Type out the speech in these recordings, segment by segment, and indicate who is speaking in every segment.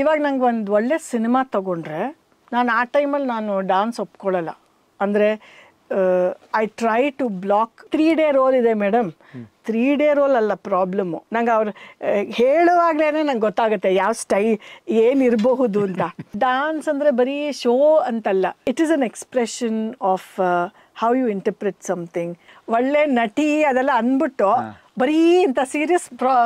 Speaker 1: ಇವಾಗ ನಂಗೆ ಒಂದು ಒಳ್ಳೆ ಸಿನಿಮಾ ತಗೊಂಡ್ರೆ ನಾನು ಆ ಟೈಮಲ್ಲಿ ನಾನು ಡಾನ್ಸ್ ಒಪ್ಕೊಳ್ಳಲ್ಲ ಅಂದರೆ I try to block three day role ಇದೆ ಮೇಡಮ್ ತ್ರೀ ಡೇ ರೋಲ್ ಅಲ್ಲ ಪ್ರಾಬ್ಲಮ್ಮು ನಂಗೆ ಅವ್ರು ಹೇಳುವಾಗಲೇ ನಂಗೆ ಗೊತ್ತಾಗುತ್ತೆ ಯಾವ ಸ್ಟೈ ಏನಿರಬಹುದು ಅಂತ ಡಾನ್ಸ್ ಅಂದರೆ ಬರೀ ಶೋ ಅಂತಲ್ಲ it is an expression of how you interpret something ಒಳ್ಳೆ ನಟಿ ಅದೆಲ್ಲ ಅಂದ್ಬಿಟ್ಟು ಬರೀ ಇಂಥ ಸೀರಿಯಸ್ ಪ್ರಾ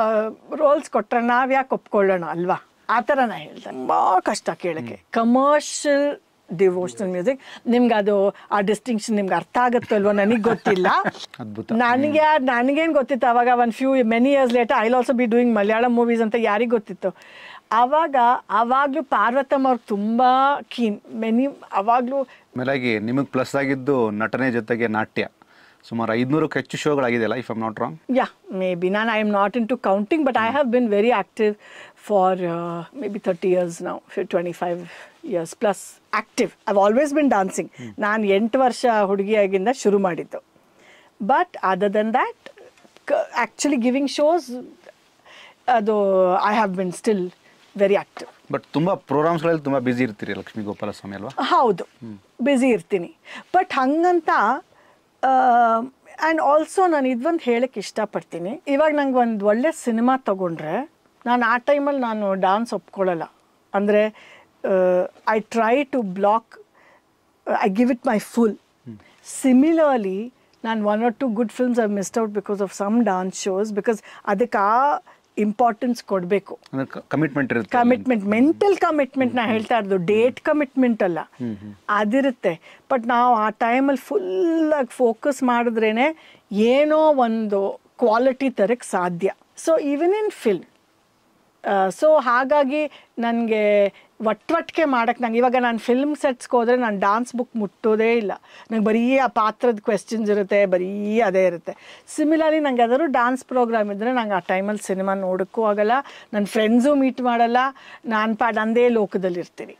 Speaker 1: ರೋಲ್ಸ್ ಕೊಟ್ಟರೆ ನಾವು ಯಾಕೆ ಒಪ್ಕೊಳ್ಳೋಣ ಅಲ್ವಾ ಆ ಥರ ನಾ ಹೇಳ್ದೆ ತುಂಬ ಕಷ್ಟ ಕೇಳೋಕ್ಕೆ ಕಮರ್ಷಿಯಲ್ ಡಿವೋಷನಲ್ ಮ್ಯೂಸಿಕ್ ನಿಮ್ಗೆ ಅದು ಆ ಡಿಸ್ಟಿಂಕ್ಷನ್ ನಿಮ್ಗೆ ಅರ್ಥ ಅಲ್ವಾ ನನಗೆ ಗೊತ್ತಿಲ್ಲ ನನಗೆ ನನಗೇನು ಗೊತ್ತಿತ್ತು ಅವಾಗ one few many years later I also be doing Malayalam movies ಅಂತ ಯಾರಿಗೆ ಗೊತ್ತಿತ್ತು ಅವಾಗ ಆವಾಗಲೂ ಪಾರ್ವತಮ್ಮ ಅವ್ರಿಗೆ ತುಂಬ ಕೀನ್ ಮೆನಿ ಅವಾಗ್ಲೂ
Speaker 2: ಆಮೇಲಾಗಿ ನಿಮಗೆ ಪ್ಲಸ್ ಆಗಿದ್ದು ನಟನೆ ಜೊತೆಗೆ ನಾಟ್ಯ ಸುಮಾರು ಐದುನೂರಕ್ಕೆ ಹೆಚ್ಚು ಶೋಗಳಾಗಿದೆ if I'm not wrong
Speaker 1: yeah maybe I am not into counting but I have been very active for uh, maybe 30 years now, 25 years plus active I've always been dancing ನಾನು ಎಂಟು ವರ್ಷ ಹುಡುಗಿಯಾಗಿಂದ ಶುರು ಮಾಡಿದ್ದು but other than that actually giving shows ಅದು I have been still very active
Speaker 2: but ತುಂಬ ಪ್ರೋಗ್ರಾಮ್ಸ್ಗಳಲ್ಲಿ ತುಂಬ ಬಿಸಿ ಇರ್ತೀರಿ ಲಕ್ಷ್ಮೀ ಗೋಪಾಲ ಸ್ವಾಮಿ ಅಲ್ವಾ
Speaker 1: ಹೌದು ಬ್ಯುಸಿ ಇರ್ತೀನಿ ಬಟ್ ಹಂಗಂತ ಆ್ಯಂಡ್ ಆಲ್ಸೋ ನಾನು ಇದೊಂದು ಹೇಳಕ್ಕೆ ಇಷ್ಟಪಡ್ತೀನಿ ಇವಾಗ ನಂಗೆ ಒಂದು ಒಳ್ಳೆ ಸಿನಿಮಾ ತಗೊಂಡ್ರೆ ನಾನು ಆ ಟೈಮಲ್ಲಿ ನಾನು ಡಾನ್ಸ್ ಒಪ್ಕೊಳ್ಳಲ್ಲ ಅಂದರೆ I try to block I give it my full similarly ನಾನು one or two good films I missed out because of some dance shows because ಅದಕ್ಕೆ ಆ ಇಂಪಾರ್ಟೆನ್ಸ್ ಕೊಡಬೇಕು
Speaker 2: ಕಮಿಟ್ಮೆಂಟ್ ಕಮಿಟ್ಮೆಂಟ್
Speaker 1: ಮೆಂಟಲ್ ಕಮಿಟ್ಮೆಂಟ್ ನಾ ಹೇಳ್ತಾ ಇರೋದು ಡೇಟ್ ಕಮಿಟ್ಮೆಂಟ್ ಅಲ್ಲ ಅದಿರುತ್ತೆ but ನಾವು ಆ ಟೈಮಲ್ಲಿ ಫುಲ್ಲಾಗಿ ಫೋಕಸ್ ಮಾಡಿದ್ರೇ ಏನೋ ಒಂದು ಕ್ವಾಲಿಟಿ ತರಕ್ಕೆ ಸಾಧ್ಯ so even in film so ಹಾಗಾಗಿ ನನಗೆ ಒಟ್ಟೊಟ್ಟಿಗೆ ಮಾಡೋಕ್ಕೆ ನಂಗೆ ಇವಾಗ ನಾನು ಫಿಲ್ಮ್ ಸೆಟ್ಸ್ಗೆ ಹೋದರೆ ನಾನು ಡಾನ್ಸ್ ಬುಕ್ ಮುಟ್ಟೋದೇ ಇಲ್ಲ ನಂಗೆ ಬರೀ ಆ ಪಾತ್ರದ ಕ್ವೆಶ್ಚನ್ಸ್ ಇರುತ್ತೆ ಬರೀ ಅದೇ ಇರುತ್ತೆ ಸಿಮಿಲರ್ಲಿ ನನಗೆ ಯಾವ್ದಾದ್ರು ಡಾನ್ಸ್ ಪ್ರೋಗ್ರಾಮ್ ಇದ್ದರೆ ನಂಗೆ ಆ ಟೈಮಲ್ಲಿ ಸಿನಿಮಾ ನೋಡೋಕ್ಕೂ ಆಗೋಲ್ಲ ನನ್ನ ಫ್ರೆಂಡ್ಸು ಮೀಟ್ ಮಾಡಲ್ಲ ನಾನು ಪಾ ಇರ್ತೀನಿ ಲೋಕದಲ್ಲಿರ್ತೀನಿ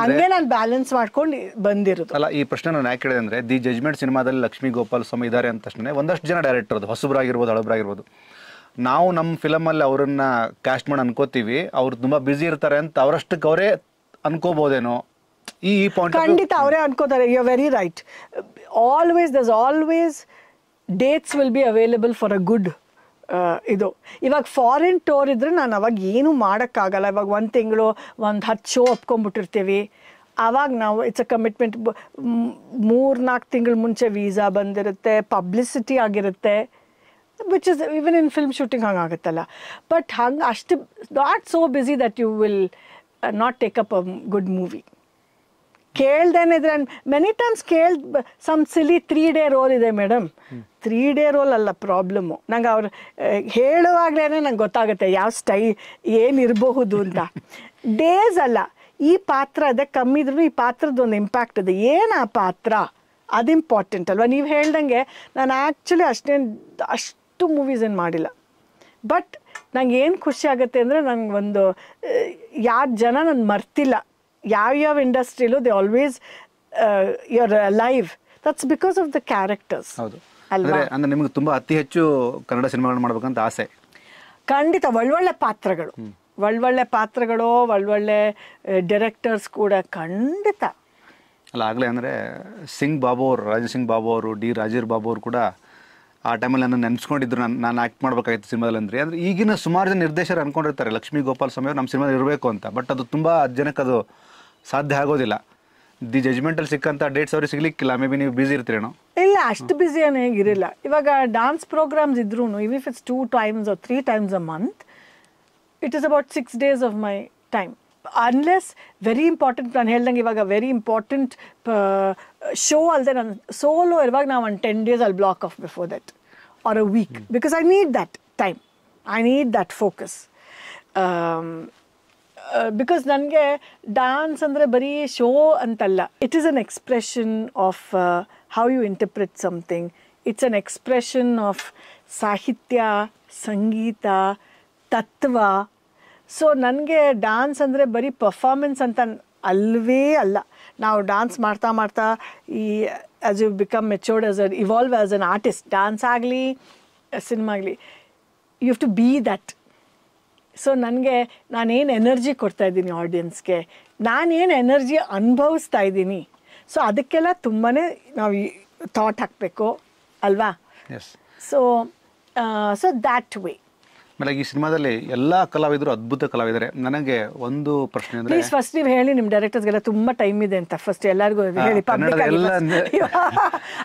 Speaker 1: ಹಂಗೆ ನಾನು ಬ್ಯಾಲೆನ್ಸ್ ಮಾಡ್ಕೊಂಡು ಬಂದಿರೋದು
Speaker 2: ಅಲ್ಲ ಈ ಪ್ರಶ್ನೆ ನಾನು ಯಾಕೆ ಹೇಳಿದೆ ಅಂದರೆ ದಿ ಜಜ್ಮೆಂಟ್ ಸಿನಿಮಾದಲ್ಲಿ ಲಕ್ಷ್ಮೀ ಗೋಪಾಲ ಸ್ವಾಮಿ ಇದ್ದಾರೆ ಅಂತ ತಕ್ಷಣ ಒಂದಷ್ಟು ಜನ ಡೈರೆಕ್ಟರ್ ಅದು ಹೊಸಬ್ರಾಗಿರ್ಬೋದು ಹಳಬ್ರಾಗಿರ್ಬೋದು ನಾವು ನಮ್ಮ ಫಿಲಮಲ್ಲಿ ಅವರನ್ನ ಕ್ಯಾಸ್ಟ್ ಮಾಡಿ ಅನ್ಕೋತೀವಿ ಅವ್ರು ತುಂಬ ಬ್ಯುಸಿ ಇರ್ತಾರೆ ಅಂತ ಅವರಷ್ಟಕ್ಕೆ ಅವರೇ ಅನ್ಕೋಬಹುದೇನೋ ಈ ಪಾಯಿಂಟ್ ಖಂಡಿತ
Speaker 1: ಅವರೇ ಅನ್ಕೋತಾರೆ you very right always thus always dates will be available for a good ಇದು ಇವಾಗ ಫಾರಿನ್ ಟೋರ್ ಇದ್ರೆ ನಾನು ಅವಾಗ ಏನು ಮಾಡೋಕ್ಕಾಗಲ್ಲ ಇವಾಗ ಒಂದು ತಿಂಗಳು ಒಂದು ಹತ್ತು ಶೋ ಒಪ್ಕೊಂಡ್ಬಿಟ್ಟಿರ್ತೀವಿ ಆವಾಗ ನಾವು ಇಟ್ಸ್ ಅ ಕಮಿಟ್ಮೆಂಟ್ ಮೂರು ನಾಲ್ಕು ತಿಂಗಳ ಮುಂಚೆ ವೀಸಾ ಬಂದಿರುತ್ತೆ ಪಬ್ಲಿಸಿಟಿ ಆಗಿರುತ್ತೆ which is even in film shooting ಹಂಗಾಗುತ್ತಲ್ಲ ಬಟ್ ಹಂಗೆ ಅಷ್ಟು not so busy that you will not take up a good movie ಕೇಳ್ದೇನಿದ್ರೆ ಮೆನಿ ಟೈಮ್ಸ್ ಕೇಳ್ದ some silly three day role ಇದೆ ಮೇಡಮ್ ತ್ರೀ ಡೇ ರೋಲ್ ಅಲ್ಲ problem ನಂಗೆ ಅವ್ರು ಹೇಳುವಾಗಲೇ ನಂಗೆ ಗೊತ್ತಾಗುತ್ತೆ ಯಾವ ಸ್ಟೈ ಏನಿರಬಹುದು ಅಂತ ಡೇಸ್ ಅಲ್ಲ ಈ ಪಾತ್ರ ಅದೇ ಕಮ್ಮಿ ಇದ್ರೂ ಈ ಪಾತ್ರದ ಒಂದು ಇಂಪ್ಯಾಕ್ಟ್ ಇದೆ ಏನು ಆ ಪಾತ್ರ ಅದು ಇಂಪಾರ್ಟೆಂಟ್ ಅಲ್ವಾ ನೀವು ಹೇಳ್ದಂಗೆ ನಾನು ಆ್ಯಕ್ಚುಲಿ ಅಷ್ಟೇನು ಅಷ್ಟು ಅಷ್ಟು ಮೂವೀಸ್ ಏನು ಮಾಡಿಲ್ಲ ಬಟ್ ನಂಗೆ ಏನು ಖುಷಿ ಆಗುತ್ತೆ ಅಂದರೆ ನನಗೆ ಒಂದು ಯಾರು ಜನ ನಾನು ಮರ್ತಿಲ್ಲ ಯಾವ್ಯಾವ ಇಂಡಸ್ಟ್ರಿಲೂ they always your live that's because of the characters ಹೌದು ಅಲ್ವಾ
Speaker 2: ಅಂದರೆ ನಿಮಗೆ ತುಂಬ ಅತಿ ಹೆಚ್ಚು ಕನ್ನಡ ಸಿನಿಮಾಗಳು ಮಾಡ್ಬೇಕಂತ ಆಸೆ
Speaker 1: ಖಂಡಿತ ಒಳ್ಳೊಳ್ಳೆ ಪಾತ್ರಗಳು ಒಳ್ಳೊಳ್ಳೆ ಪಾತ್ರಗಳು ಒಳ್ಳೊಳ್ಳೆ ಡೈರೆಕ್ಟರ್ಸ್ ಕೂಡ ಖಂಡಿತ
Speaker 2: ಅಲ್ಲ ಆಗಲೇ ಅಂದರೆ ಸಿಂಗ್ ಬಾಬು ಅವರು ರಾಜ ಸಿಂಗ್ ಬಾಬು ಅವರು ಡಿ ರಾಜೀರ್ ಬಾಬು ಅವರು ಕೂಡ ಆ ಟೈಮಲ್ಲಿ ನನ್ನ ನೆನೆಸ್ಕೊಂಡಿದ್ರು ನಾನು ನಾನು ಆ್ಯಕ್ಟ್ ಮಾಡಬೇಕಾಗಿತ್ತು ಸಿನಿಮಾದಲ್ಲಿ ಅಂದರೆ ಅಂದರೆ ಈಗಿನ ಸುಮಾರು ಜನ ನಿರ್ದೇಶಕರು ಅಂದ್ಕೊಂಡಿರ್ತಾರೆ ಲಕ್ಷ್ಮೀ ಗೋಪಾಲ್ ಸ್ವಾಮಿ ನಮ್ಮ ಸಿನಿಮಾದಲ್ಲಿ ಇರಬೇಕು ಅಂತ ಬಟ್ ಅದು ತುಂಬ ಜನಕ್ಕೆ ಅದು ಸಾಧ್ಯ ಆಗೋದಿಲ್ಲ ದಿ ಜಜ್ಮೆಂಟಲ್ಲಿ ಸಿಕ್ಕಂಥ ಡೇಟ್ಸ್ ಅವ್ರಿಗೆ ಸಿಗ್ಲಿಕ್ಕಿಲ್ಲ
Speaker 1: ಮೇ ಬಿ ನೀವು ಬ್ಯುಸಿ ಇರ್ತೀರೇನೋ ಇಲ್ಲ ಅಷ್ಟು ಬ್ಯುಸಿ ಏನೇ ಹೇಗಿರಲಿಲ್ಲ ಇವಾಗ ಡಾನ್ಸ್ ಪ್ರೋಗ್ರಾಮ್ಸ್ ಇದ್ರೂ even if it's two times or three times a month it is about six days of my time unless very important ನಾನು ಹೇಳ್ದಂಗೆ ಇವಾಗ ವೆರಿ ಇಂಪಾರ್ಟೆಂಟ್ ಶೋ ಅಲ್ಲದೆ ನಾನು ಸೋಲೋ ಇರುವಾಗ ನಾವು ಒಂದು ಟೆನ್ ಡೇಸ್ ಅಲ್ಲಿ block off before that or a week because I need need time I need need focus because ನನಗೆ ಡ್ಯಾನ್ಸ್ ಅಂದರೆ ಬರೀ ಶೋ ಅಂತಲ್ಲ it is an expression of how you interpret something it's an expression of ಸಾಹಿತ್ಯ ಸಂಗೀತ ತತ್ವ so ನನಗೆ dance ಅಂದರೆ ಬರೀ ಪರ್ಫಾರ್ಮೆನ್ಸ್ ಅಂತ ಅಲ್ವೇ ಅಲ್ಲ ನಾವು ಡ್ಯಾನ್ಸ್ ಮಾಡ್ತಾ ಮಾಡ್ತಾ ಈ as you become matured as a evolve as an artist dance ಆಗಲಿ ಸಿನಿಮಾ ಆಗಲಿ you have to be that so ನನಗೆ ನಾನೇನು ಎನರ್ಜಿ ಕೊಡ್ತಾ ಇದ್ದೀನಿ ಆಡಿಯನ್ಸ್ಗೆ ನಾನೇನು ಎನರ್ಜಿ ಅನುಭವಿಸ್ತಾ ಇದ್ದೀನಿ ಸೊ ಅದಕ್ಕೆಲ್ಲ ತುಂಬಾ ನಾವು ಥಾಟ್ ಹಾಕಬೇಕು ಅಲ್ವಾ ಸೊ ಸೊ ದ್ಯಾಟ್ ವೇ
Speaker 2: ಆಮೇಲೆ ಈ ಸಿನಿಮಾದಲ್ಲಿ ಎಲ್ಲ ಕಲಾವಿದರು ಅದ್ಭುತ ಕಲಾವಿದರೆ ನನಗೆ ಒಂದು ಪ್ರಶ್ನೆ ಅಂದ್ರೆ ಪ್ಲೀಸ್ ಫಸ್ಟ್
Speaker 1: ನೀವು ಹೇಳಿ ನಿಮ್ ಡೈರೆಕ್ಟರ್ಸ್ಗೆಲ್ಲ ತುಂಬಾ ಟೈಮ್ ಇದೆ ಅಂತ ಫಸ್ಟ್ ಎಲ್ಲರಿಗೂ ಹೇಳಿ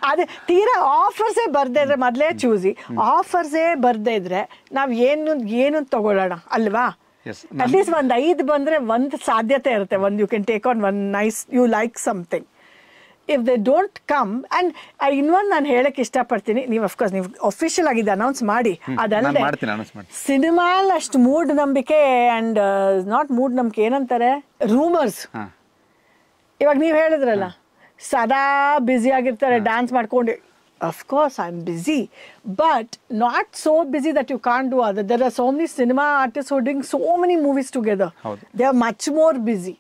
Speaker 1: ಅದೇ ತೀರಾ ಆಫರ್ಸೇ ಬರ್ದೇ ಇದ್ರೆ ಮೊದಲೇ ಚೂಸಿ ಆಫರ್ಸೇ ಬರ್ದೇ ಇದ್ರೆ ನಾವ್ ಏನು ಏನು ತಗೊಳ್ಳೋಣ ಅಲ್ವಾ ಅಟ್ಲೀಸ್ಟ್ ಒಂದ್ ಐದು ಬಂದ್ರೆ ಒಂದು ಸಾಧ್ಯತೆ ಇರುತ್ತೆ ಒಂದ್ you can take on one nice you like something if they don't come and ಇನ್ನೊಂದು ನಾನು ಹೇಳಕ್ ಇಷ್ಟಪಡ್ತೀನಿ ನೀವು ಅಫ್ಕೋರ್ಸ್ ನೀವು ಅಫಿಷಿಯಲ್ ಆಗಿ ಇದು ಅನೌನ್ಸ್ ಮಾಡಿ ಅದಲ್ಲದೆ ಸಿನಿಮಾಲ್ ಅಷ್ಟು ಮೂಡ್ ನಂಬಿಕೆ ಅಂಡ್ ನಾಟ್ ಮೂಡ್ ನಂಬಿಕೆ ಏನಂತಾರೆ ರೂಮರ್ಸ್ ಇವಾಗ ನೀವು ಹೇಳಿದ್ರಲ್ಲ ಸದಾ ಬ್ಯುಸಿ ಆಗಿರ್ತಾರೆ ಡ್ಯಾನ್ಸ್ ಮಾಡ್ಕೊಂಡು of course I am busy but not so busy that you can do other there are so many cinema artist who so many movies together they are much more busy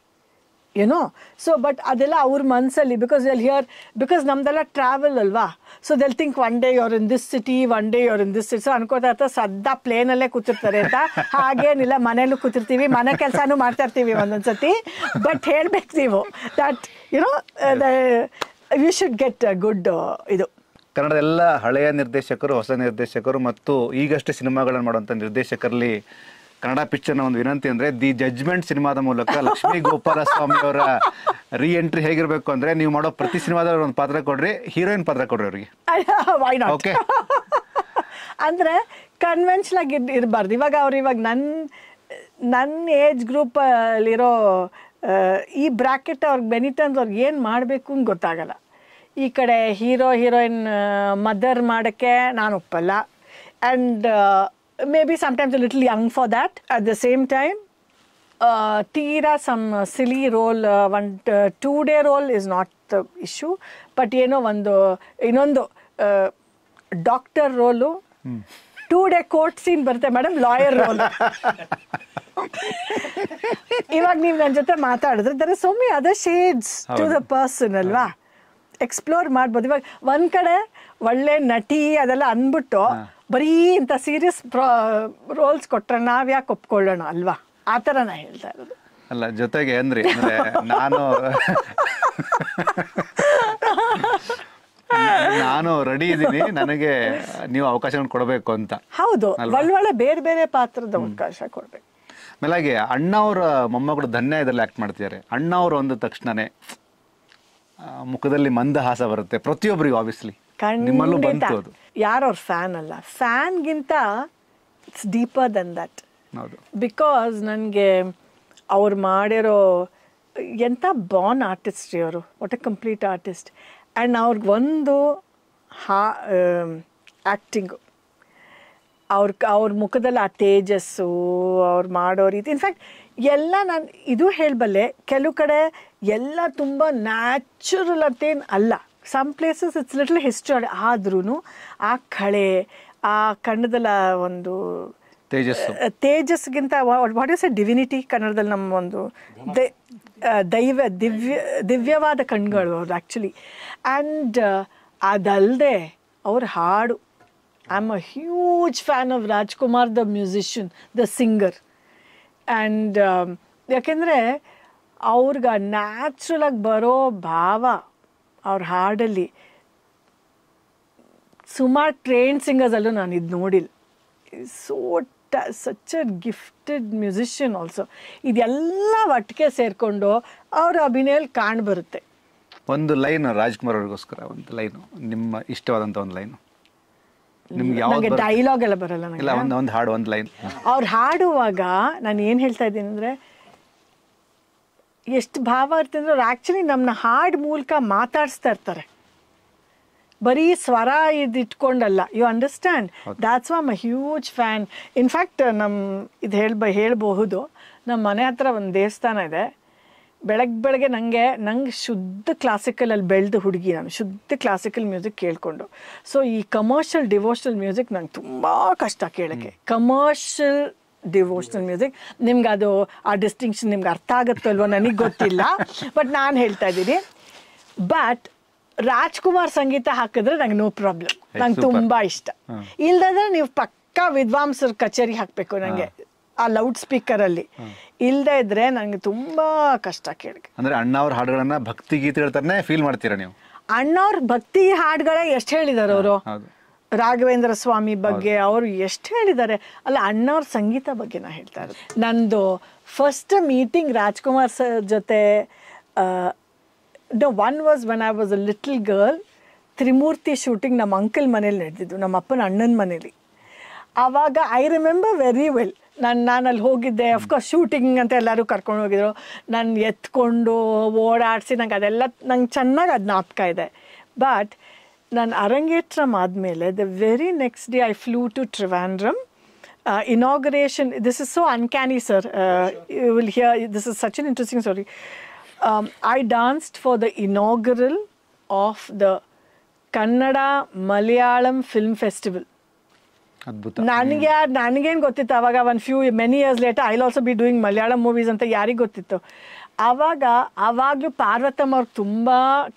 Speaker 1: ಏನೋ so but ಅದೆಲ್ಲ ಅವ್ರ ಮನಸ್ಸಲ್ಲಿ because all here because ನಮ್ದೆಲ್ಲ travel ಅಲ್ವಾ so they'll think one day ಅವ್ರ in this city one day ಅವ್ರ in this city so ಅನ್ಕೋತಾ ಇರ್ತಾ ಸದಾ ಪ್ಲೇನಲ್ಲೇ ಕೂತಿರ್ತಾರೆ ಅಂತ ಹಾಗೇನಿಲ್ಲ ಮನೇಲೂ ಕೂತಿರ್ತೀವಿ ಮನೆ ಕೆಲಸನೂ ಮಾಡ್ತಾ ಇರ್ತೀವಿ ಒಂದೊಂದ್ಸತಿ ಬಟ್ ಹೇಳ್ಬೇಕು ನೀವು that you know you should get good ಇದು
Speaker 2: ಕನ್ನಡದ ಎಲ್ಲ ಹಳೆಯ ನಿರ್ದೇಶಕರು ಹೊಸ ನಿರ್ದೇಶಕರು ಮತ್ತು ಈಗಷ್ಟೇ ಸಿನಿಮಾಗಳನ್ನು ಮಾಡುವಂಥ ನಿರ್ದೇಶಕರಲ್ಲಿ ಕನ್ನಡ ಪಿಕ್ಚರ್ನ ಒಂದು ವಿನಂತಿ ಅಂದರೆ ದಿ ಜಜ್ಮೆಂಟ್ ಸಿನಿಮಾದ ಮೂಲಕ ಲಕ್ಷ್ಮೀ ಗೋಪಾಲ ಸ್ವಾಮಿ ಅವರ ರೀ ಎಂಟ್ರಿ ಹೇಗಿರಬೇಕು ಅಂದರೆ ನೀವು ಮಾಡೋ ಪ್ರತಿ ಸಿನಿಮಾದಲ್ಲಿ ಒಂದು ಪಾತ್ರ ಕೊಡ್ರಿ ಹೀರೋಯಿನ್ ಪಾತ್ರ ಕೊಡ್ರಿ
Speaker 1: ಅವ್ರಿಗೆ ಓಕೆ ಅಂದರೆ ಕನ್ವೆನ್ಷನ್ ಆಗಿ ಇರಬಾರ್ದು ಇವಾಗ ಅವ್ರು ಇವಾಗ ನನ್ನ ನನ್ನ ಏಜ್ ಗ್ರೂಪಲ್ಲಿರೋ ಈ ಬ್ರಾಕೆಟ್ ಅವ್ರಿಗೆ ಬೆನಿಟ್ ಅಂದ್ರೆ ಅವ್ರಿಗೆ ಏನು ಮಾಡಬೇಕು ಅಂತ ಗೊತ್ತಾಗಲ್ಲ ಈ ಕಡೆ ಹೀರೋ ಹೀರೋಯಿನ್ ಮದರ್ ಮಾಡೋಕ್ಕೆ ನಾನು ಒಪ್ಪಲ್ಲ and may be some times young for for At the the same time ತೀರಾ some silly role one two day role is not issue but ಏನೋ ಒಂದು ಇನ್ನೊಂದು doctor role two day court scene ಬರುತ್ತೆ madam lawyer role ಇವಾಗ ನೀವು ನನ್ನ ಜೊತೆ ಮಾತಾಡಿದ್ರೆ there so many other shades to the person ಅಲ್ವಾ ಎಕ್ಸ್ಪ್ಲೋರ್ ಮಾಡ್ಬೋದು ಇವಾಗ ಒಂದು ಕಡೆ ಒಳ್ಳೆ ನಟಿ ಅದೆಲ್ಲ ಅಂದ್ಬಿಟ್ಟು ಬರೀ ಇಂಥ ಸೀರಿಯಸ್ ರೋಲ್ಸ್ ಕೊಟ್ರೆ ನಾವು ಯಾಕೆ ಒಪ್ಕೊಳ್ಳೋಣ ಅಲ್ವಾ ಆ ಥರ ನಾ ಹೇಳ್ತಾ ಇರೋದು
Speaker 2: ಅಲ್ಲ ಜೊತೆಗೆ ಅಂದ್ರಿ ನಾನು
Speaker 1: ನಾನು ರೆಡಿ ಇದ್ದೀನಿ ನನಗೆ
Speaker 2: ನೀವು ಅವಕಾಶ ಕೊಡಬೇಕು ಅಂತ
Speaker 1: ಹೌದು ಒಳ್ಳೊಳ್ಳೆ ಬೇರೆ ಬೇರೆ ಪಾತ್ರದ ಅವಕಾಶ ಕೊಡಬೇಕು
Speaker 2: ಆಮೇಲೆ ಅಣ್ಣವ್ರ ಮೊಮ್ಮಗಳು ಧನ್ಯ ಇದರಲ್ಲಿ ಆಕ್ಟ್ ಮಾಡ್ತಿದ್ದಾರೆ ಅಣ್ಣವ್ರು ಅಂದ ತಕ್ಷಣನೇ ಮುಖದಲ್ಲಿ ಮಂದಹಾಸ ಬರುತ್ತೆ ಪ್ರತಿಯೊಬ್ಬರಿಗೂ ಆಬ್ವಿಯಸ್ಲಿ
Speaker 1: ಖಂಡಿತ ಯಾರು ಅವ್ರ ಫ್ಯಾನ್ ಅಲ್ಲ ಫ್ಯಾನ್ಗಿಂತ it's deeper than that because ನನಗೆ ಅವ್ರು ಮಾಡಿರೋ ಎಂಥ ಬಾನ್ ಆರ್ಟಿಸ್ಟ್ ರೀ ಅವರು what a complete artist and ಅವ್ರಿಗೆ ಒಂದು ಹಾ ಆ್ಯಕ್ಟಿಂಗು um, ಅವ್ರ ಅವ್ರ ಮುಖದಲ್ಲಿ ಆ ತೇಜಸ್ಸು ಅವ್ರು ಮಾಡೋ ರೀತಿ ಇನ್ಫ್ಯಾಕ್ಟ್ ಎಲ್ಲ ನಾನು ಇದು ಹೇಳಬಲ್ಲೆ ಕೆಲವು ಕಡೆ ಎಲ್ಲ ತುಂಬ ನ್ಯಾಚುರಲ್ ಅಂತೇನು ಅಲ್ಲ some places it's little history ಆದ್ರೂ ಆ ಕಳೆ ಆ ಕಣ್ಣದಲ್ಲ ಒಂದು ತೇಜಸ್ಸು ತೇಜಸ್ಗಿಂತ ವಾಟ್ ಇಸ್ ಎ ಡಿವಿನಿಟಿ ಕನ್ನಡದಲ್ಲಿ ನಮ್ಮ ಒಂದು ದೈವ ದಿವ್ಯ ದಿವ್ಯವಾದ ಕಣ್ಗಳು ಅವ್ರು ಆ್ಯಕ್ಚುಲಿ ಆ್ಯಂಡ್ ಅದಲ್ಲದೆ ಅವ್ರ ಹಾಡು I am a huge fan of Rajkumar the musician the singer and ಯಾಕೆಂದರೆ ಅವ್ರಿಗೆ ನ್ಯಾಚುರಲಾಗಿ ಬರೋ ಭಾವ ಅವ್ರ ಹಾಡಲ್ಲಿ ಸುಮಾರು ಸಿಂಗರ್ಸ್ ಸಿಂಗರ್ಸಲ್ಲೂ ನಾನು ಇದು ನೋಡಿಲ್ಲ ಸೋ ಟ such a gifted musician also ಇದೆಲ್ಲ ಒಟ್ಟಿಗೆ ಸೇರಿಕೊಂಡು ಅವ್ರ ಅಭಿನಯಲ್ಲಿ ಕಾಣ್ಬರುತ್ತೆ
Speaker 2: ಒಂದು ಲೈನ್ ರಾಜ್ಕುಮಾರ್ ಅವ್ರಿಗೋಸ್ಕರ ಒಂದು ಲೈನು ನಿಮ್ಮ ಇಷ್ಟವಾದಂಥ ಒಂದು ಲೈನು ನಿಮ್ಗೆ ಡೈಲಾಗ್
Speaker 1: ಎಲ್ಲ ಬರಲ್ಲ ಇಲ್ಲ ಹಾಡು ಒಂದು ಲೈನ್ ಅವ್ರು ಹಾಡುವಾಗ ನಾನು ಏನು ಹೇಳ್ತಾ ಇದ್ದೀನಿ ಅಂದರೆ ಎಷ್ಟು ಭಾವ ಇರ್ತಂದ್ರೆ ಅವ್ರು ಆ್ಯಕ್ಚುಲಿ ನಮ್ಮನ್ನ ಹಾಡು ಮೂಲಕ ಮಾತಾಡಿಸ್ತಾ ಇರ್ತಾರೆ ಬರೀ ಸ್ವರ ಇದು ಇಟ್ಕೊಂಡಲ್ಲ you understand that's why I'm a huge fan in fact ನಮ್ಮ ಇದು ಹೇಳ್ಬ ಹೇಳಬಹುದು ನಮ್ಮ ಮನೆ ಹತ್ರ ಒಂದು ದೇವಸ್ಥಾನ ಇದೆ ಬೆಳಗ್ಗೆ ಬೆಳಗ್ಗೆ ನನಗೆ ನಂಗೆ ಶುದ್ಧ ಕ್ಲಾಸಿಕಲಲ್ಲಿ ಬೆಳೆದು ಹುಡುಗಿ ನಾನು ಶುದ್ಧ ಕ್ಲಾಸಿಕಲ್ ಮ್ಯೂಸಿಕ್ ಕೇಳಿಕೊಂಡು ಸೊ ಈ ಕಮರ್ಷಿಯಲ್ ಡಿವೋಷನಲ್ ಮ್ಯೂಸಿಕ್ ನಂಗೆ ತುಂಬ ಕಷ್ಟ ಕೇಳೋಕ್ಕೆ ಕಮರ್ಷಿಯಲ್ ಡಿವೋಷನಲ್ ಮ್ಯೂಸಿಕ್ ನಿಮ್ಗೆ ಅದು ಆ ಡಿಸ್ಟಿಂಕ್ಷನ್ ನಿಮ್ಗೆ ಅರ್ಥ ಆಗುತ್ತಲ್ವ ನನಗೆ ಗೊತ್ತಿಲ್ಲ ಬಟ್ ನಾನು ಹೇಳ್ತಾ ಇದ್ದೀನಿ ಬಟ್ ರಾಜ್ಕುಮಾರ್ ಸಂಗೀತ ಹಾಕಿದ್ರೆ ನಂಗೆ ನೋ ಪ್ರಾಬ್ಲಮ್ ನಂಗೆ ತುಂಬ ಇಷ್ಟ ಇಲ್ಲದಂದ್ರೆ ನೀವು ಪಕ್ಕಾ ವಿದ್ವಾಂಸರ ಕಚೇರಿ ಹಾಕಬೇಕು ನನಗೆ ಆ ಲೌಡ್ ಸ್ಪೀಕರ್ ಅಲ್ಲಿ ಇಲ್ಲದೆ ಇದ್ರೆ ನಂಗೆ ತುಂಬಾ ಕಷ್ಟ ಕೇಳಿ
Speaker 2: ಅಂದ್ರೆ ಅಣ್ಣವ್ರ ಹಾಡುಗಳನ್ನ ಭಕ್ತಿ ಗೀತೆಗಳ ಫೀಲ್ ಮಾಡ್ತೀರಾ ನೀವು
Speaker 1: ಅಣ್ಣವ್ರ ಭಕ್ತಿ ಹಾಡುಗಳೇ ಎಷ್ಟು ಹೇಳಿದಾರೆ ಅವರು ರಾಘವೇಂದ್ರ ಸ್ವಾಮಿ ಬಗ್ಗೆ ಅವರು ಎಷ್ಟು ಹೇಳಿದ್ದಾರೆ ಅಲ್ಲ ಅಣ್ಣವ್ರ ಸಂಗೀತ ಬಗ್ಗೆ ನಾನು ಹೇಳ್ತಾ ಇರೋದು ನಂದು ಫಸ್ಟ್ ಮೀಟಿಂಗ್ ರಾಜ್ಕುಮಾರ್ ಸರ್ ಜೊತೆ the one was when I was a little girl Trimurthi shooting ನಮ್ಮ ಅಂಕಲ್ ಮನೇಲಿ ನಡೆದಿದ್ದು ನಮ್ಮ ಅಪ್ಪನ ಅಣ್ಣನ ಮನೇಲಿ ಆವಾಗ ಐ ರಿಮೆಂಬರ್ ವೆರಿ ವೆಲ್ ನಾನು ನಾನು ಅಲ್ಲಿ ಹೋಗಿದ್ದೆ ಅಫ್ಕೋರ್ಸ್ ಶೂಟಿಂಗ್ ಅಂತ ಎಲ್ಲರೂ ಕರ್ಕೊಂಡು ಹೋಗಿದ್ರು ನಾನು ಎತ್ಕೊಂಡು ಓಡಾಡಿಸಿ ನಂಗೆ ಅದೆಲ್ಲ ನಂಗೆ ಚೆನ್ನಾಗಿ ಅದು ನಾಪ್ಕ ಇದೆ ಬಟ್ ನಾನು ಅರಂಗೇಟ್ರಮ್ ಆದಮೇಲೆ the very next day I flew to Trivandrum inauguration this is so uncanny sir you will hear this is such interesting story I danced for the inaugural of the Kannada Malayalam film festival ನನಗೆ ನನಗೇನು ಗೊತ್ತಿತ್ತು ಅವಾಗ one few many years later I also be doing Malayalam movies ಅಂತ ಯಾರಿಗೆ ಗೊತ್ತಿತ್ತು ಆವಾಗ ಆವಾಗಲೂ ಪಾರ್ವತಮ್ಮ ಅವ್ರು ತುಂಬ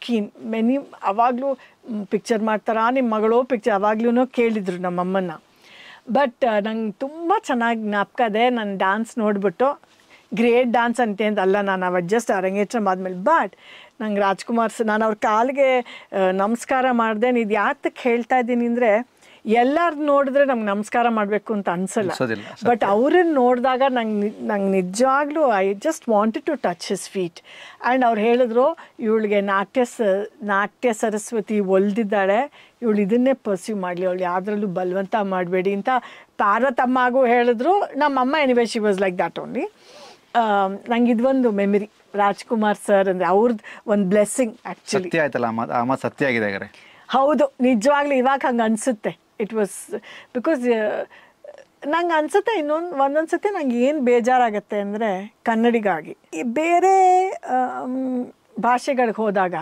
Speaker 1: ಕೀನ್ ಮೆನಿ ಆವಾಗಲೂ ಪಿಕ್ಚರ್ ಮಾಡ್ತಾರಾ ನಿಮ್ಮ ಮಗಳು ಪಿಕ್ಚರ್ ಆವಾಗ್ಲೂ ಕೇಳಿದರು ನಮ್ಮಮ್ಮನ ಬಟ್ ನಂಗೆ ತುಂಬ ಚೆನ್ನಾಗಿ ಜ್ಞಾಪಕ ಇದೆ ನನ್ನ ಡ್ಯಾನ್ಸ್ ನೋಡಿಬಿಟ್ಟು ಗ್ರೇಟ್ ಡ್ಯಾನ್ಸ್ ಅಂತೆ ಅಲ್ಲ ನಾನು ಅವಾಗ ಜಸ್ಟ್ ಅರಂಗೇಟ್ರ ಆದಮೇಲೆ ಬಟ್ ನಂಗೆ ರಾಜ್ಕುಮಾರ್ ನಾನು ಅವ್ರ ಕಾಲಿಗೆ ನಮಸ್ಕಾರ ಮಾಡಿದೆ ಇದು ಯಾತಕ್ಕೆ ಹೇಳ್ತಾ ಇದ್ದೀನಿ ಅಂದರೆ ಎಲ್ಲಾರು ನೋಡಿದ್ರೆ ನಮ್ಗೆ ನಮಸ್ಕಾರ ಮಾಡಬೇಕು ಅಂತ ಅನ್ಸಲ್ಲ ಬಟ್ ಅವ್ರನ್ನ ನೋಡಿದಾಗ ನಂಗೆ ನಂಗೆ ನಿಜವಾಗ್ಲೂ I just wanted to touch his feet and ಅವ್ರು ಹೇಳಿದ್ರು ಇವಳಿಗೆ ನಾಟ್ಯ ಸ ನಾಟ್ಯ ಸರಸ್ವತಿ ಒಲ್ದಿದ್ದಾಳೆ ಇವಳು ಇದನ್ನೇ ಪರ್ಸ್ಯೂ ಮಾಡಲಿ ಅವಳು ಯಾವುದ್ರಲ್ಲೂ ಬಲವಂತ ಮಾಡಬೇಡಿ ಅಂತ ಪಾರ್ವತಮ್ಮಗೂ ಹೇಳಿದ್ರು ನಮ್ಮಮ್ಮ anyway she was like that only ನಂಗೆ ಇದೊಂದು ಮೆಮರಿ ರಾಜ್ಕುಮಾರ್ ಸರ್ ಅಂದರೆ ಅವ್ರದ್ದು ಒಂದು ಬ್ಲೆಸ್ಸಿಂಗ್ ಆ್ಯಕ್ಚುಲಿ
Speaker 2: ಆಯ್ತಲ್ಲ ಸತ್ಯ ಆಗಿದೆ
Speaker 1: ಹೌದು ನಿಜವಾಗ್ಲೂ ಇವಾಗ ಹಂಗೆ ಅನಿಸುತ್ತೆ ಇಟ್ ವಾಸ್ ಬಿಕಾಸ್ ನಂಗೆ ಅನ್ಸುತ್ತೆ ಇನ್ನೊಂದು ಒಂದೊಂದು ಸತಿ ನಂಗೆ ಏನು ಬೇಜಾರಾಗತ್ತೆ ಅಂದರೆ ಕನ್ನಡಿಗಾಗಿ ಬೇರೆ ಭಾಷೆಗಳಿಗೆ ಹೋದಾಗ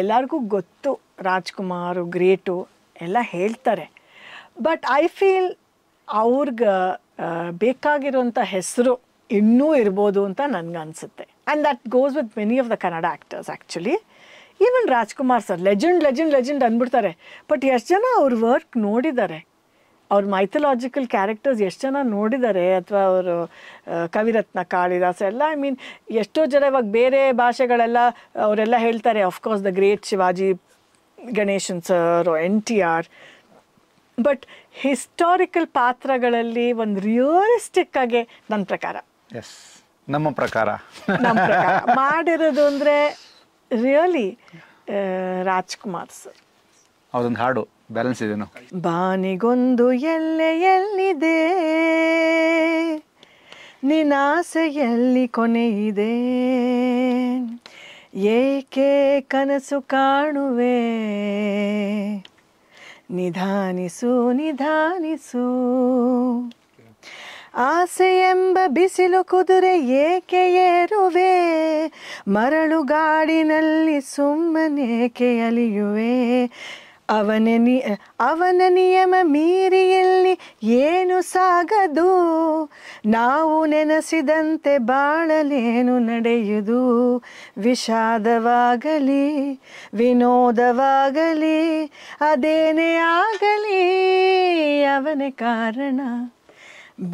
Speaker 1: ಎಲ್ಲರಿಗೂ ಗೊತ್ತು ರಾಜ್ಕುಮಾರು ಗ್ರೇಟು ಎಲ್ಲ ಹೇಳ್ತಾರೆ ಬಟ್ ಐ ಫೀಲ್ ಅವ್ರಿಗೆ ಬೇಕಾಗಿರುವಂಥ ಹೆಸರು ಇನ್ನೂ ಇರ್ಬೋದು ಅಂತ ನನಗನ್ಸುತ್ತೆ and that goes with many of the Kannada actors actually even Rajkumar sir legend legend legend ಅಂದ್ಬಿಡ್ತಾರೆ ಬಟ್ ಎಷ್ಟು ಜನ ಅವ್ರ ವರ್ಕ್ ನೋಡಿದ್ದಾರೆ ಅವ್ರ ಮೈಥಲಾಜಿಕಲ್ ಕ್ಯಾರೆಕ್ಟರ್ಸ್ ಎಷ್ಟು ಜನ ನೋಡಿದ್ದಾರೆ ಅಥವಾ ಅವರು ಕವಿರತ್ನ ಕಾಳಿದಾಸ ಎಲ್ಲ ಐ ಮೀನ್ ಎಷ್ಟೋ ಜನ ಇವಾಗ ಬೇರೆ ಭಾಷೆಗಳೆಲ್ಲ ಅವರೆಲ್ಲ ಹೇಳ್ತಾರೆ of course the great Shivaji Ganesan sir N T R but historical ಪಾತ್ರಗಳಲ್ಲಿ ಒಂದು ರಿಯಲಿಸ್ಟಿಕ್ ಆಗಿ ನನ್ನ ಪ್ರಕಾರ
Speaker 2: ಎಸ್ ನಮ್ಮ ಪ್ರಕಾರ
Speaker 1: ಮಾಡಿರೋದು ಅಂದರೆ ರಿಯಲಿ ರಾಜ್ಕುಮಾರ್ ಸರ್
Speaker 2: ಅವರೊಂದು ಹಾಡು ಬ್ಯಾಲೆನ್ಸ್ ಇದೇನು
Speaker 1: ಬಾನಿಗೊಂದು ಎಲ್ಲೆ ಎಲ್ಲಿದೆ ನಿನಾಸೆ ಕೊನೆ ಕೊನೆಯಿದೆ ಏಕೆ ಕನಸು ಕಾಣುವೆ ನಿಧಾನಿಸು ನಿಧಾನಿಸು ಆಸೆ ಎಂಬ ಬಿಸಿಲು ಕುದುರೆ ಏಕೆ ಏರುವೆ ಗಾಡಿನಲ್ಲಿ ಸುಮ್ಮನೆ ಅಲಿಯುವೆ ಅವನ ನಿ ಅವನ ನಿಯಮ ಮೀರಿಯಲ್ಲಿ ಏನು ಸಾಗದು ನಾವು ನೆನೆಸಿದಂತೆ ಬಾಳಲೇನು ನಡೆಯುದು ವಿಷಾದವಾಗಲಿ ವಿನೋದವಾಗಲಿ ಅದೇನೇ ಆಗಲಿ ಅವನೇ ಕಾರಣ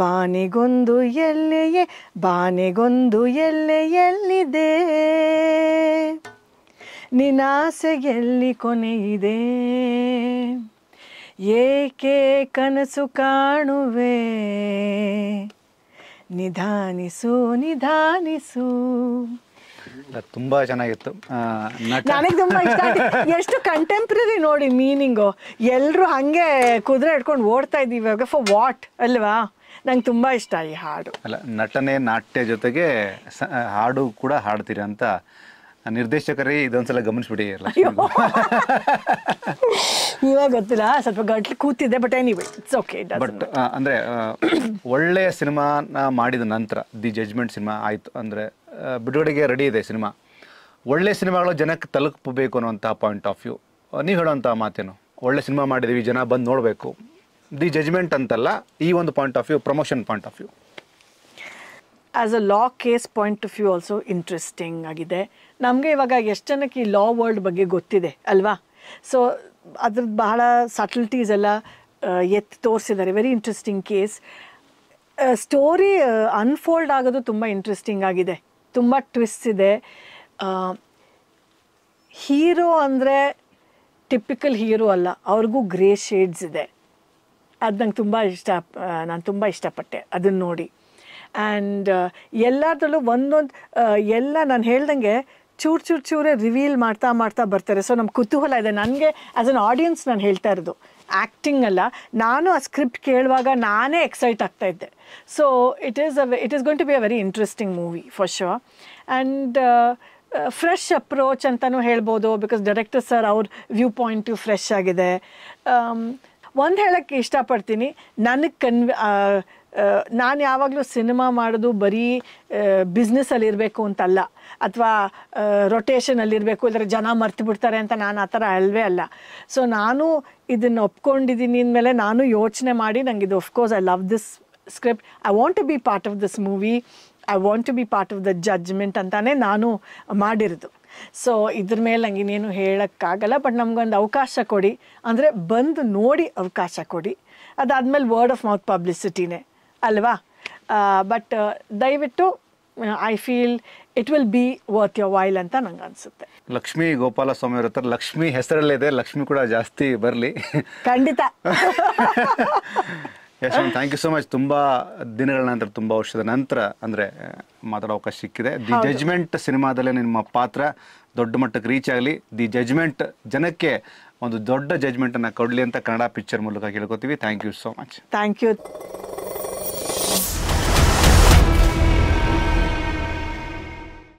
Speaker 1: ಬಾನೆಗೊಂದು ಎಲ್ಲೆಯೇ ಬಾನೆಗೊಂದು ಎಲ್ಲೆ ಎಲ್ಲಿದೆ ನಿನಾಸೆಯಲ್ಲಿ ಕೊನೆಯಿದೆ ಏಕೆ ಕನಸು ಕಾಣುವೆ ನಿಧಾನಿಸು ನಿಧಾನಿಸು
Speaker 2: ತುಂಬಾ ಚೆನ್ನಾಗಿತ್ತು ನನಗೆ ತುಂಬಾ ಇಷ್ಟ ಆಯ್ತು.
Speaker 1: ಎಷ್ಟು ಕಂಟೆಂಪ್ರರಿ ನೋಡಿ ಮೀನಿಂಗು ಎಲ್ಲರೂ ಹಂಗೆ ಕುದುರೆ ಇಟ್ಕೊಂಡು ಓಡ್ತಾ ಇದೀವಿ ಇವಾಗ ಫಾರ್ ವಾಟ್ ಅಲ್ವಾ ನಂಗೆ ತುಂಬಾ ಇಷ್ಟ ಈ ಹಾಡು
Speaker 2: ಅಲ್ಲ ನಟನೆ ನಾಟ್ಯ ಜೊತೆಗೆ ಹಾಡು ಕೂಡ ಹಾಡ್ತೀರಾ ಅಂತ ನಿರ್ದೇಶಕರೇ ಇದೊಂದ್ಸಲ ಗಮನಿಸ್ಬಿಡಿ
Speaker 1: ಇವಾಗ ಗೊತ್ತಿಲ್ಲ ಸ್ವಲ್ಪ ಗಟ್ಲಿ ಕೂತಿದ್ದೆ but anyway it's okay but
Speaker 2: ಅಂದರೆ ಒಳ್ಳೆಯ ಸಿನಿಮಾನ ಮಾಡಿದ ನಂತರ ದಿ ಜಜ್ಮೆಂಟ್ ಸಿನಿಮಾ ಆಯಿತು ಅಂದರೆ ಬಿಡುಗಡೆಗೆ ರೆಡಿ ಇದೆ ಸಿನಿಮಾ ಒಳ್ಳೆ ಸಿನಿಮಾಗಳು ಜನಕ್ಕೆ ತಲುಪಬೇಕು ಅನ್ನುವಂಥ ಪಾಯಿಂಟ್ ಆಫ್ ವ್ಯೂ ನೀವು ಹೇಳುವಂತಹ ಮಾತೇನು ಒಳ್ಳೆ ಸಿನಿಮಾ ಮಾಡಿದ್ದೀವಿ ಜನ ಬಂದು ನೋಡಬೇಕು ದಿ ಜಜ್ಮೆಂಟ್ ಅಂತಲ್ಲ ಈ ಒಂದು point of view promotion point of view
Speaker 1: as a law case point of view also interesting ಆಗಿದೆ ನಮಗೆ ಇವಾಗ ಎಷ್ಟು ಜನಕ್ಕೆ ಈ ಲಾ ವರ್ಲ್ಡ್ ಬಗ್ಗೆ ಗೊತ್ತಿದೆ ಅಲ್ವಾ ಸೊ ಅದ್ರದ್ದು ಬಹಳ ಸಟಲ್ಟೀಸ್ ಎಲ್ಲ ಎತ್ತಿ ತೋರಿಸಿದ್ದಾರೆ very interesting case story unfold ಆಗೋದು ತುಂಬ ಇಂಟ್ರೆಸ್ಟಿಂಗ್ ಆಗಿದೆ ತುಂಬ ಟ್ವಿಸ್ಟ್ ಇದೆ ಹೀರೋ ಅಂದರೆ ಟಿಪಿಕಲ್ ಹೀರೋ ಅಲ್ಲ ಅವ್ರಿಗೂ ಗ್ರೇ ಶೇಡ್ಸ್ ಇದೆ ಅದು ನಂಗೆ ತುಂಬ ಇಷ್ಟ ನಾನು ತುಂಬ ಇಷ್ಟಪಟ್ಟೆ ಅದನ್ನು ನೋಡಿ ಆ್ಯಂಡ್ uh, ಎಲ್ಲದರಲ್ಲೂ ಒಂದೊಂದು ಎಲ್ಲ ನಾನು ಹೇಳ್ದಂಗೆ ಚೂರು ಚೂರು ಚೂರೇ ರಿವೀಲ್ ಮಾಡ್ತಾ ಮಾಡ್ತಾ ಬರ್ತಾರೆ ಸೊ ನಮ್ಮ ಕುತೂಹಲ ಇದೆ ನನಗೆ ಆ್ಯಸ್ ಅನ್ ಆಡಿಯನ್ಸ್ ನಾನು ಹೇಳ್ತಾ ಇರೋದು ಆ್ಯಕ್ಟಿಂಗ್ ಅಲ್ಲ ನಾನು ಆ ಸ್ಕ್ರಿಪ್ಟ್ ಕೇಳುವಾಗ ನಾನೇ ಎಕ್ಸೈಟ್ ಆಗ್ತಾ ಇದ್ದೆ so it is a it is going to be a very interesting movie for sure and fresh approach ಅಂತಲೂ ಹೇಳ್ಬೋದು ಬಿಕಾಸ್ ಡೈರೆಕ್ಟರ್ ಸರ್ ಅವ್ರ ವ್ಯೂ ಪಾಯಿಂಟು ಫ್ರೆಶ್ ಆಗಿದೆ um, ಒಂದು ಹೇಳೋಕ್ಕೆ ಇಷ್ಟಪಡ್ತೀನಿ ನನಗೆ ಕನ್ವಿ ನಾನು ಯಾವಾಗಲೂ ಸಿನಿಮಾ ಮಾಡೋದು ಬರೀ ಬಿಸ್ನೆಸ್ಸಲ್ಲಿರಬೇಕು ಅಂತಲ್ಲ ಅಥವಾ ರೊಟೇಷನಲ್ಲಿರಬೇಕು ಇಲ್ಲದ್ರೆ ಜನ ಮರ್ತು ಬಿಡ್ತಾರೆ ಅಂತ ನಾನು ಆ ಥರ ಅಲ್ವೇ ಅಲ್ಲ ಸೊ ನಾನು ಇದನ್ನು ಒಪ್ಕೊಂಡಿದ್ದೀನಿ ಅಂದಮೇಲೆ ನಾನು ಯೋಚನೆ ಮಾಡಿ ನನಗೆ ಇದು of course I love this script I want to be part of this movie I want to be part of the judgement ಅಂತಲೇ ನಾನು ಮಾಡಿರೋದು ಸೊ ಇದ್ರ ಮೇಲೆ ನಂಗೆ ಇನ್ನೇನು ಹೇಳೋಕ್ಕಾಗಲ್ಲ ಬಟ್ ನಮಗೊಂದು ಅವಕಾಶ ಕೊಡಿ ಅಂದರೆ ಬಂದು ನೋಡಿ ಅವಕಾಶ ಕೊಡಿ ಅದಾದಮೇಲೆ ವರ್ಡ್ ಆಫ್ ಮೌತ್ ಪಬ್ಲಿಸಿಟಿನೇ ಅಲ್ವಾ ಬಟ್ ದಯವಿಟ್ಟು I feel it will be worth your while ಅಂತ ನಂಗೆ ಅನ್ಸುತ್ತೆ
Speaker 2: ಲಕ್ಷ್ಮಿ ಗೋಪಾಲ ಸ್ವಾಮಿ ಅವರ ಲಕ್ಷ್ಮಿ ಹೆಸರಲ್ಲೇ ಇದೆ ಲಕ್ಷ್ಮಿ ಕೂಡ ಜಾಸ್ತಿ ಬರಲಿ
Speaker 1: ಖಂಡಿತ
Speaker 2: Yashwant thank you so much ತುಂಬ ದಿನಗಳ ನಂತರ ತುಂಬ ವರ್ಷದ ನಂತರ ಅಂದರೆ ಮಾತಾಡೋ ಅವಕಾಶ ಸಿಕ್ಕಿದೆ ದಿ ಜಜ್ಮೆಂಟ್ ಸಿನಿಮಾದಲ್ಲೇ ನಿಮ್ಮ ಪಾತ್ರ ದೊಡ್ಡ ಮಟ್ಟಕ್ಕೆ ರೀಚ್ ಆಗಲಿ ದಿ ಜಜ್ಮೆಂಟ್ ಜನಕ್ಕೆ ಒಂದು ದೊಡ್ಡ ಜಜ್ಮೆಂಟನ್ನು ಕೊಡಲಿ ಅಂತ ಕನ್ನಡ ಪಿಕ್ಚರ್ ಮೂಲಕ ಕೇಳ್ಕೊತೀವಿ thank you so much
Speaker 1: thank you